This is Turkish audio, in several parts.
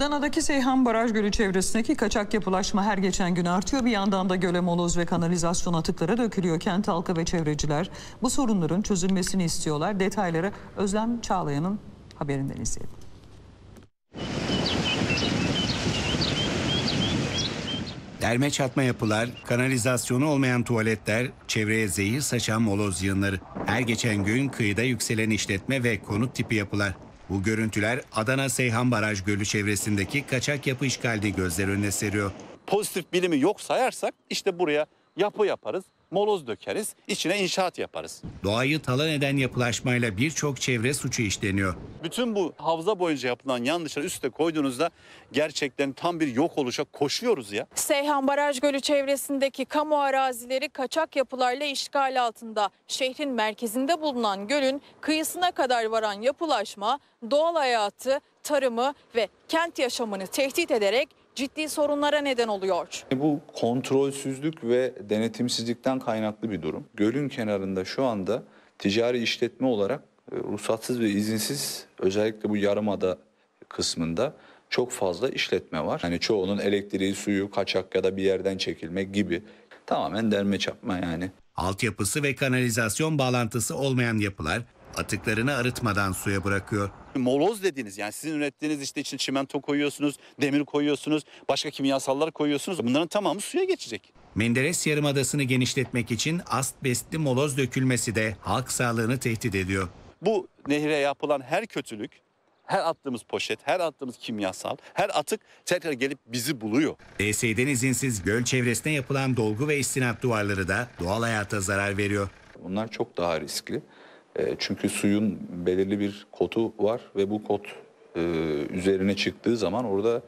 Adana'daki Seyhan Baraj Gölü çevresindeki kaçak yapılaşma her geçen gün artıyor. Bir yandan da göle moloz ve kanalizasyon atıkları dökülüyor. Kent halkı ve çevreciler bu sorunların çözülmesini istiyorlar. Detayları Özlem Çağlayan'ın haberinden izleyelim. Derme çatma yapılar, kanalizasyonu olmayan tuvaletler, çevreye zehir saçan moloz yığınları. Her geçen gün kıyıda yükselen işletme ve konut tipi yapılar. Bu görüntüler Adana Seyhan Baraj Gölü çevresindeki kaçak yapı işgalini gözler önüne seriyor. Pozitif bilimi yok sayarsak işte buraya yapı yaparız, moloz dökeriz, içine inşaat yaparız. Doğayı talan eden yapılaşmayla birçok çevre suçu işleniyor. Bütün bu havza boyunca yapılan yanlışları üste koyduğunuzda gerçekten tam bir yok oluşa koşuyoruz ya. Seyhan Baraj Gölü çevresindeki kamu arazileri kaçak yapılarla işgal altında. Şehrin merkezinde bulunan gölün kıyısına kadar varan yapılaşma doğal hayatı, tarımı ve kent yaşamını tehdit ederek ciddi sorunlara neden oluyor. Bu kontrolsüzlük ve denetimsizlikten kaynaklı bir durum. Gölün kenarında şu anda ticari işletme olarak e, ruhsatsız ve izinsiz özellikle bu yarımada kısmında çok fazla işletme var. Hani çoğunun elektriği, suyu, kaçak ya da bir yerden çekilme gibi tamamen derme çapma yani. Altyapısı ve kanalizasyon bağlantısı olmayan yapılar atıklarını arıtmadan suya bırakıyor. Moloz dediğiniz yani sizin ürettiğiniz işte için çimento koyuyorsunuz, demir koyuyorsunuz, başka kimyasallar koyuyorsunuz. Bunların tamamı suya geçecek. Menderes Yarımadası'nı genişletmek için asbestli moloz dökülmesi de halk sağlığını tehdit ediyor. Bu nehre yapılan her kötülük her attığımız poşet, her attığımız kimyasal, her atık tekrar gelip bizi buluyor. E DSE'den izinsiz göl çevresine yapılan dolgu ve istinat duvarları da doğal hayata zarar veriyor. Bunlar çok daha riskli. E, çünkü suyun belirli bir kotu var ve bu kot e, üzerine çıktığı zaman orada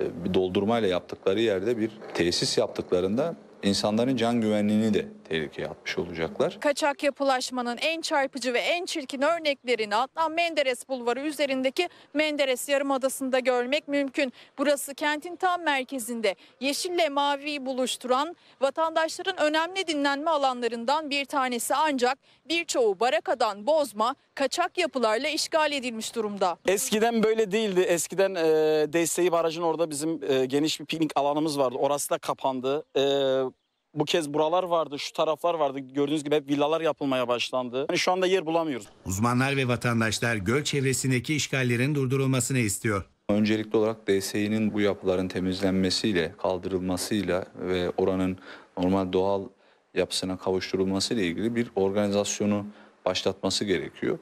e, bir doldurmayla yaptıkları yerde bir tesis yaptıklarında insanların can güvenliğini de tehlikeye atmış olacaklar. Kaçak yapılaşmanın en çarpıcı ve en çirkin örneklerini Adnan Menderes Bulvarı üzerindeki Menderes Yarımadası'nda görmek mümkün. Burası kentin tam merkezinde yeşille mavi buluşturan vatandaşların önemli dinlenme alanlarından bir tanesi ancak birçoğu barakadan bozma, kaçak yapılarla işgal edilmiş durumda. Eskiden böyle değildi. Eskiden e, Desteği Barajı'nın orada bizim e, geniş bir piknik alanımız vardı. Orası da kapandı. E, bu kez buralar vardı, şu taraflar vardı. Gördüğünüz gibi hep villalar yapılmaya başlandı. Yani şu anda yer bulamıyoruz. Uzmanlar ve vatandaşlar göl çevresindeki işgallerin durdurulmasını istiyor. Öncelikli olarak DSİ'nin bu yapıların temizlenmesiyle, kaldırılmasıyla ve oranın normal doğal yapısına kavuşturulmasıyla ilgili bir organizasyonu başlatması gerekiyor.